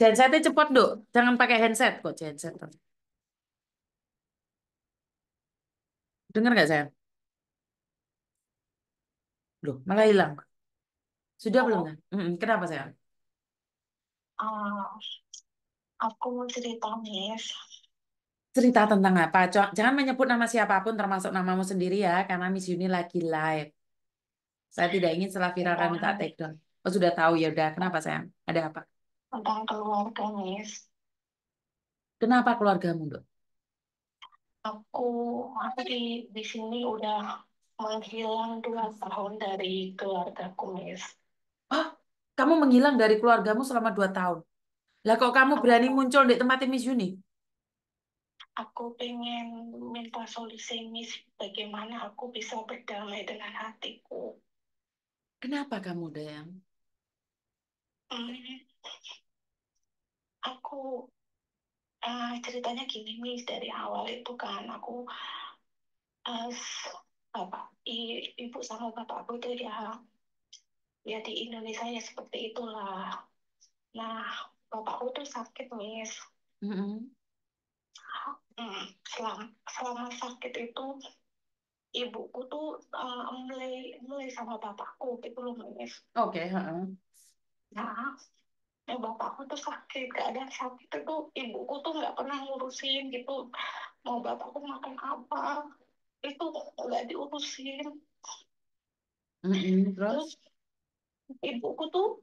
Handsetnya cepot, Dok. Jangan pakai handset kok, handset. Dengar nggak, saya? Loh, malah hilang. Sudah belum, kan? Mm-mm. Kenapa, saya? ah, aku mau cerita Miss. Cerita tentang apa? Jangan menyebut nama siapapun, termasuk namamu sendiri ya, karena Miss Yuni lagi live. Saya tidak ingin setelah viral kami tak iya. take down. Oh, sudah tahu ya udah. Kenapa, saya? Ada apa? tentang keluarga Miss kenapa keluargamu dok aku aku di di sini udah menghilang dua tahun dari keluargaku Miss Oh kamu menghilang dari keluargamu selama dua tahun lah kok kamu berani muncul di tempat Miss Yuni aku pengen minta solusi Miss bagaimana aku bisa berdamai dengan hatiku kenapa kamu dayang hmm aku uh, ceritanya gini nih dari awal itu kan aku uh, apa i, ibu sama bapakku itu ya ya di Indonesia ya seperti itulah nah bapakku tuh sakit mis mm -hmm. selama selama sakit itu ibuku tuh uh, mulai mulai sama bapakku gitu loh mis oke okay, uh -uh. nah ya eh, bapakku tuh sakit keadaan sakit itu ibuku tuh nggak pernah ngurusin gitu mau bapakku makan apa itu nggak diurusin mm-hmm, terus? ibuku tuh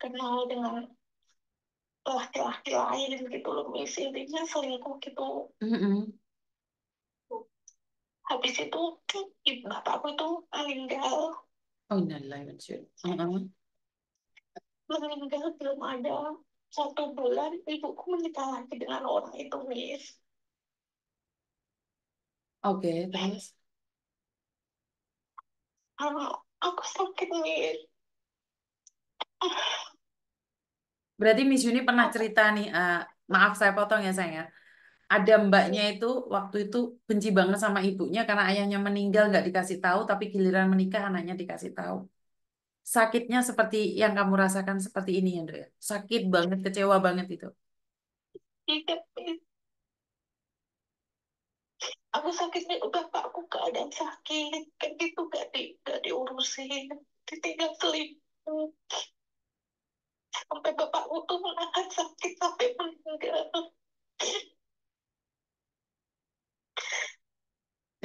kenal dengan laki-laki lain gitu loh misalnya selingkuh gitu mm-hmm. habis itu ibu bapakku tuh meninggal oh, nah, uh meninggal belum ada satu bulan ibuku menikah lagi dengan orang itu Miss oke okay, thanks uh, ah, aku sakit Miss berarti Miss Yuni pernah cerita nih uh, maaf saya potong ya sayang ya ada mbaknya itu waktu itu benci banget sama ibunya karena ayahnya meninggal nggak dikasih tahu tapi giliran menikah anaknya dikasih tahu sakitnya seperti yang kamu rasakan seperti ini ya Sakit banget, kecewa banget itu. Aku sakitnya aku keadaan sakit, kayak gitu gak, di, gak diurusin, ditinggal selingkuh. Sampai bapakku tuh menahan sakit sampai meninggal.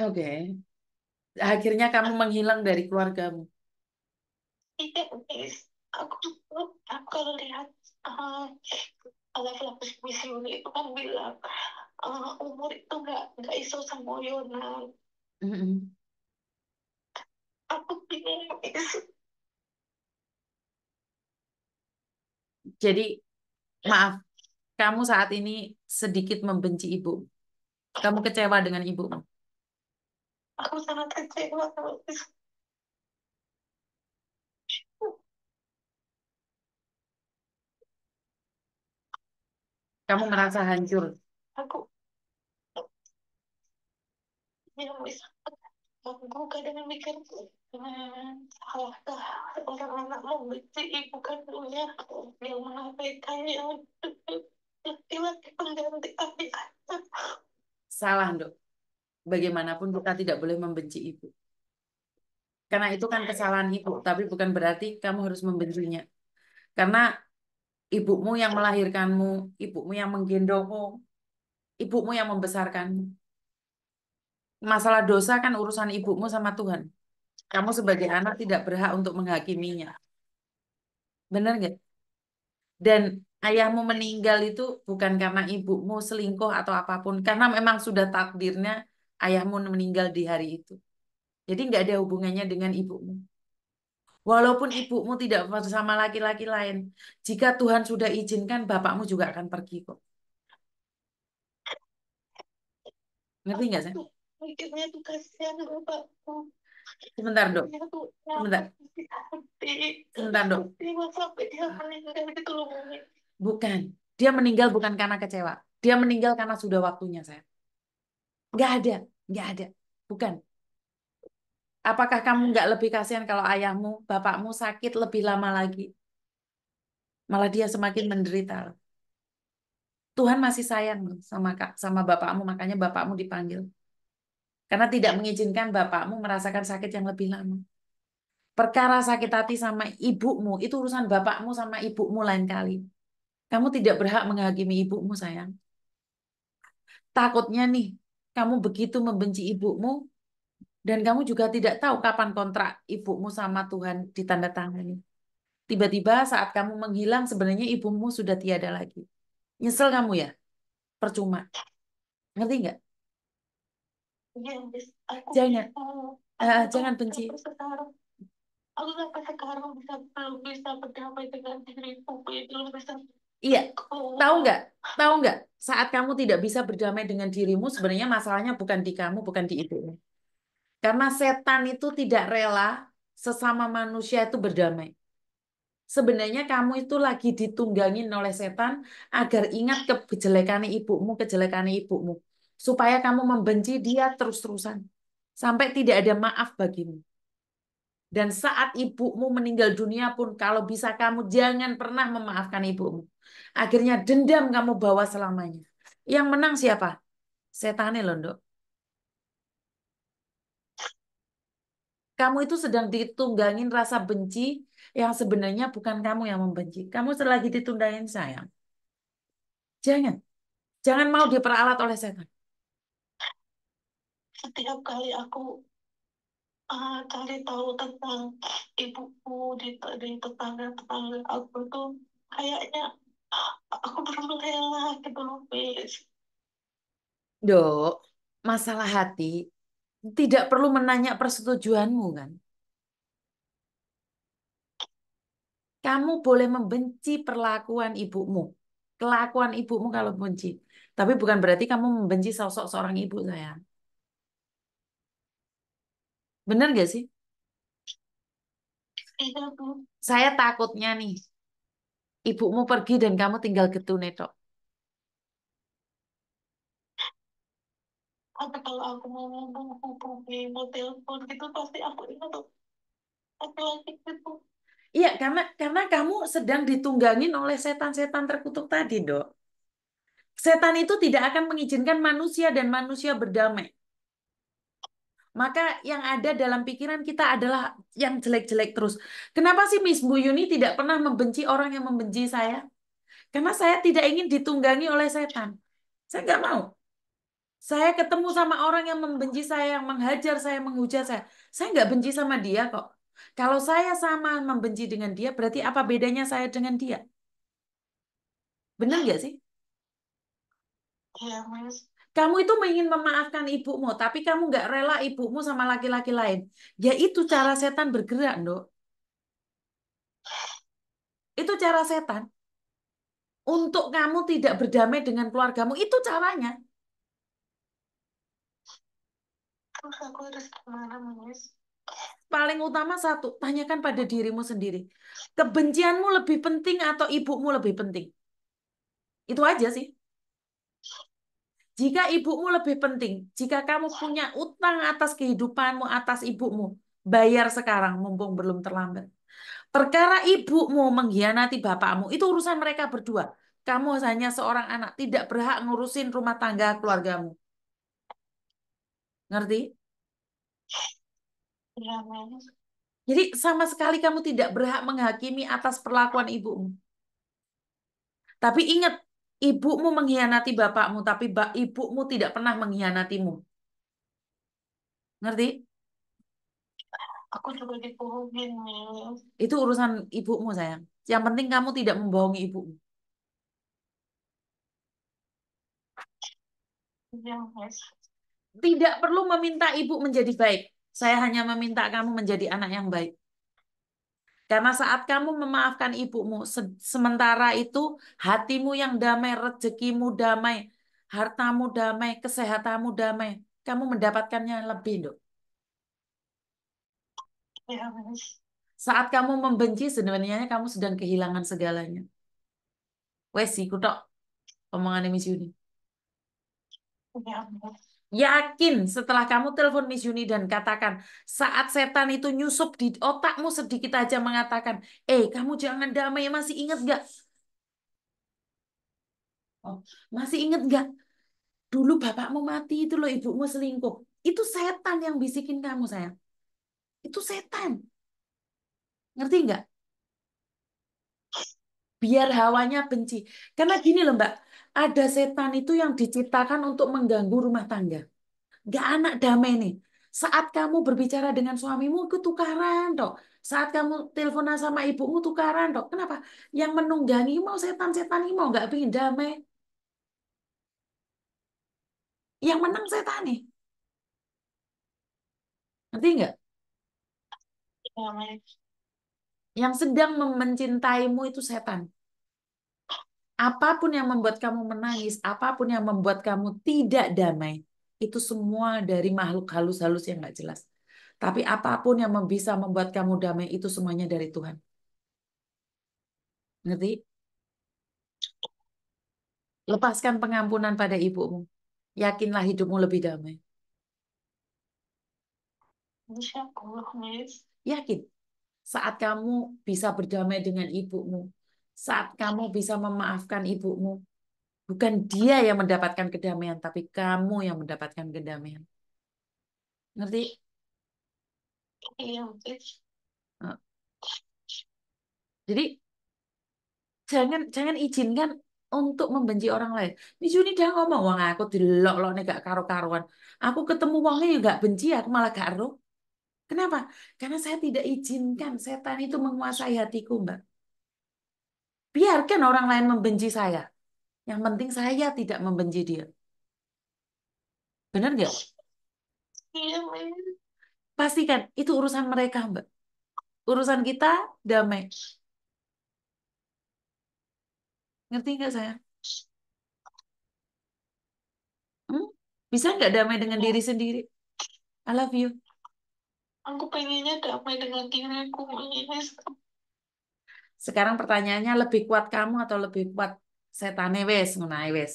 Oke. Okay. Akhirnya kamu menghilang dari keluargamu. kan bilang uh, umur itu nggak nggak iso samoyonan mm -hmm. aku bingung jadi maaf kamu saat ini sedikit membenci ibu kamu kecewa dengan ibu aku sangat kecewa Kamu merasa hancur. Aku aku kadang mikir hmm, ya salah dok bagaimanapun kita tidak boleh membenci ibu karena itu kan kesalahan ibu tapi bukan berarti kamu harus membencinya karena ibumu yang melahirkanmu, ibumu yang menggendongmu, ibumu yang membesarkanmu. Masalah dosa kan urusan ibumu sama Tuhan. Kamu sebagai anak tidak berhak untuk menghakiminya. Benar nggak? Dan ayahmu meninggal itu bukan karena ibumu selingkuh atau apapun. Karena memang sudah takdirnya ayahmu meninggal di hari itu. Jadi nggak ada hubungannya dengan ibumu. Walaupun ibumu tidak bersama laki-laki lain, jika Tuhan sudah izinkan, bapakmu juga akan pergi kok. Ngerti nggak sih? Sebentar, dok. Ya, Sebentar. Sebentar, dok. Bukan. Dia meninggal bukan karena kecewa. Dia meninggal karena sudah waktunya, saya. Nggak ada. Nggak ada. Bukan. Apakah kamu nggak lebih kasihan kalau ayahmu, bapakmu sakit lebih lama lagi? Malah dia semakin menderita. Tuhan masih sayang sama sama bapakmu, makanya bapakmu dipanggil. Karena tidak mengizinkan bapakmu merasakan sakit yang lebih lama. Perkara sakit hati sama ibumu, itu urusan bapakmu sama ibumu lain kali. Kamu tidak berhak menghakimi ibumu, sayang. Takutnya nih, kamu begitu membenci ibumu, dan kamu juga tidak tahu kapan kontrak ibumu sama Tuhan ditandatangani. Tiba-tiba saat kamu menghilang sebenarnya ibumu sudah tiada lagi. Nyesel kamu ya? Percuma. Ngerti nggak? Iya, jangan. Uh, jangan benci iya tahu nggak tahu nggak saat kamu tidak bisa berdamai dengan dirimu sebenarnya masalahnya bukan di kamu bukan di ibumu karena setan itu tidak rela sesama manusia itu berdamai. Sebenarnya kamu itu lagi ditunggangin oleh setan agar ingat kejelekannya ibumu, kejelekannya ibumu. Supaya kamu membenci dia terus-terusan. Sampai tidak ada maaf bagimu. Dan saat ibumu meninggal dunia pun kalau bisa kamu jangan pernah memaafkan ibumu. Akhirnya dendam kamu bawa selamanya. Yang menang siapa? Setan loh, Dok. Kamu itu sedang ditunggangin rasa benci yang sebenarnya bukan kamu yang membenci. Kamu selagi ditunggangin sayang. Jangan. Jangan mau diperalat oleh setan. Setiap kali aku uh, cari tahu tentang ibuku di, di tetangga-tetangga aku tuh kayaknya aku belum rela gitu loh, Dok, masalah hati tidak perlu menanya persetujuanmu kan? Kamu boleh membenci perlakuan ibumu. Kelakuan ibumu kalau benci. Tapi bukan berarti kamu membenci sosok seorang ibu saya Bener gak sih? Iya, saya takutnya nih, ibumu pergi dan kamu tinggal getune tok. apa kalau aku mau ngomong mau telepon gitu pasti aku ingat tuh aku lagi gitu iya karena karena kamu sedang ditunggangin oleh setan-setan terkutuk tadi dok setan itu tidak akan mengizinkan manusia dan manusia berdamai maka yang ada dalam pikiran kita adalah yang jelek-jelek terus. Kenapa sih Miss Bu Yuni tidak pernah membenci orang yang membenci saya? Karena saya tidak ingin ditunggangi oleh setan. Saya nggak mau. Saya ketemu sama orang yang membenci saya, yang menghajar saya, menghujat saya. Saya nggak benci sama dia kok. Kalau saya sama membenci dengan dia, berarti apa bedanya saya dengan dia? Benar nggak sih? Iya, kamu itu ingin memaafkan ibumu, tapi kamu nggak rela ibumu sama laki-laki lain. Ya itu cara setan bergerak, dok. Itu cara setan. Untuk kamu tidak berdamai dengan keluargamu, itu caranya. Paling utama satu, tanyakan pada dirimu sendiri. Kebencianmu lebih penting atau ibumu lebih penting? Itu aja sih. Jika ibumu lebih penting, jika kamu punya utang atas kehidupanmu, atas ibumu, bayar sekarang mumpung belum terlambat. Perkara ibumu mengkhianati bapakmu, itu urusan mereka berdua. Kamu hanya seorang anak, tidak berhak ngurusin rumah tangga keluargamu. Ngerti? Iya, Jadi sama sekali kamu tidak berhak menghakimi atas perlakuan ibumu. Tapi ingat, ibumu mengkhianati bapakmu, tapi ibumu tidak pernah mengkhianatimu. Ngerti? Aku juga dibohongin. Itu urusan ibumu, sayang. Yang penting kamu tidak membohongi ibumu. Ya, yes tidak perlu meminta ibu menjadi baik. Saya hanya meminta kamu menjadi anak yang baik. Karena saat kamu memaafkan ibumu, se sementara itu hatimu yang damai, rezekimu damai, hartamu damai, kesehatanmu damai. Kamu mendapatkannya lebih, dok. Ya, Saat kamu membenci, sebenarnya kamu sedang kehilangan segalanya. Wes, kutok omongan Miss Yuni. Ya, mas. Yakin setelah kamu telepon Miss Yuni dan katakan, saat setan itu nyusup di otakmu sedikit aja mengatakan, eh kamu jangan damai, masih inget gak? Oh, masih inget gak? Dulu bapakmu mati itu loh ibumu selingkuh. Itu setan yang bisikin kamu sayang. Itu setan. Ngerti nggak? Biar hawanya benci. Karena gini loh mbak, ada setan itu yang diciptakan untuk mengganggu rumah tangga. Gak anak damai nih. Saat kamu berbicara dengan suamimu, itu tukaran dok. Saat kamu teleponan sama ibumu, tukaran dok. Kenapa? Yang menunggangi mau setan-setan mau gak pingin damai. Yang menang setan nih. Nanti nggak? Iya, yang sedang mencintaimu itu setan apapun yang membuat kamu menangis, apapun yang membuat kamu tidak damai, itu semua dari makhluk halus-halus yang nggak jelas. Tapi apapun yang bisa membuat kamu damai, itu semuanya dari Tuhan. Ngerti? Lepaskan pengampunan pada ibumu. Yakinlah hidupmu lebih damai. Yakin. Saat kamu bisa berdamai dengan ibumu, saat kamu bisa memaafkan ibumu, bukan dia yang mendapatkan kedamaian, tapi kamu yang mendapatkan kedamaian. Ngerti? Iya, Jadi jangan jangan izinkan untuk membenci orang lain. Ini Juni dia ngomong, wah aku dilok lo nih gak karu-karuan. Aku ketemu wongnya juga gak benci, aku malah karu. Kenapa? Karena saya tidak izinkan setan itu menguasai hatiku, Mbak. Biarkan orang lain membenci saya. Yang penting saya tidak membenci dia. Benar gak? Iya, Pastikan, itu urusan mereka, Mbak. Urusan kita damai. Ngerti gak saya? Hmm? Bisa nggak damai dengan diri sendiri? I love you. Aku pengennya damai dengan diriku. Sekarang pertanyaannya lebih kuat kamu atau lebih kuat setan wes ngunai wes.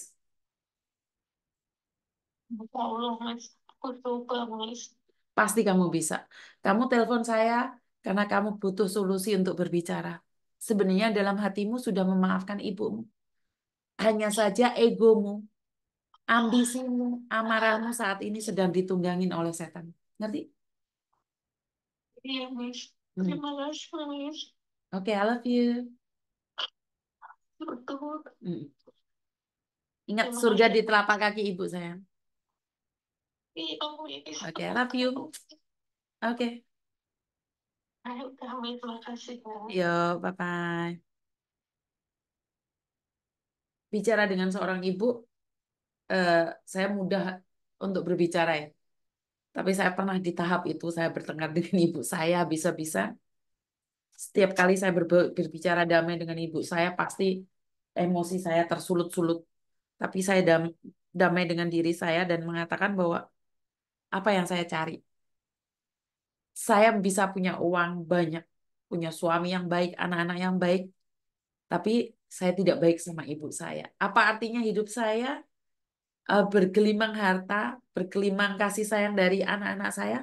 Pasti kamu bisa. Kamu telepon saya karena kamu butuh solusi untuk berbicara. Sebenarnya dalam hatimu sudah memaafkan ibumu. Hanya saja egomu, ambisimu, amarahmu saat ini sedang ditunggangin oleh setan. Ngerti? Iya, Mas. Hmm. Terima kasih, Mas. Oke, okay, I love you. Hmm. Ingat surga di telapak kaki ibu saya. Oh, iya, iya. Oke, okay, I love you. Oke. Okay. Terima kasih. Ya. Yo, bye-bye. Bicara dengan seorang ibu, eh, saya mudah untuk berbicara ya. Tapi saya pernah di tahap itu, saya bertengkar dengan ibu saya, bisa-bisa setiap kali saya berbicara damai dengan ibu saya pasti emosi saya tersulut-sulut tapi saya dam damai dengan diri saya dan mengatakan bahwa apa yang saya cari saya bisa punya uang banyak punya suami yang baik anak-anak yang baik tapi saya tidak baik sama ibu saya apa artinya hidup saya uh, bergelimang harta bergelimang kasih sayang dari anak-anak saya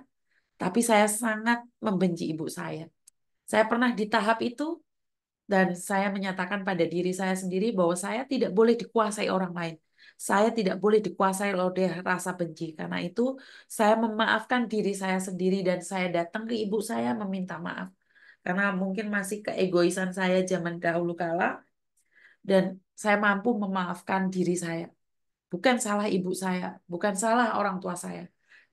tapi saya sangat membenci ibu saya saya pernah di tahap itu dan saya menyatakan pada diri saya sendiri bahwa saya tidak boleh dikuasai orang lain. Saya tidak boleh dikuasai oleh rasa benci. Karena itu saya memaafkan diri saya sendiri dan saya datang ke ibu saya meminta maaf. Karena mungkin masih keegoisan saya zaman dahulu kala dan saya mampu memaafkan diri saya. Bukan salah ibu saya, bukan salah orang tua saya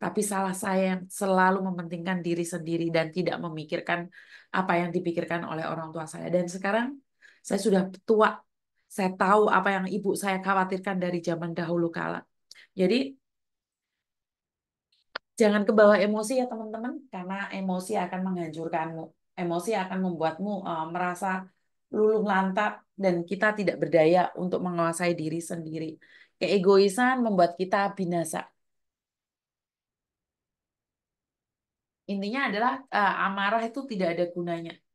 tapi salah saya yang selalu mementingkan diri sendiri dan tidak memikirkan apa yang dipikirkan oleh orang tua saya. Dan sekarang saya sudah tua, saya tahu apa yang ibu saya khawatirkan dari zaman dahulu kala. Jadi jangan kebawa emosi ya teman-teman, karena emosi akan menghancurkanmu. Emosi akan membuatmu uh, merasa luluh lantak dan kita tidak berdaya untuk menguasai diri sendiri. Keegoisan membuat kita binasa Intinya adalah uh, amarah itu tidak ada gunanya.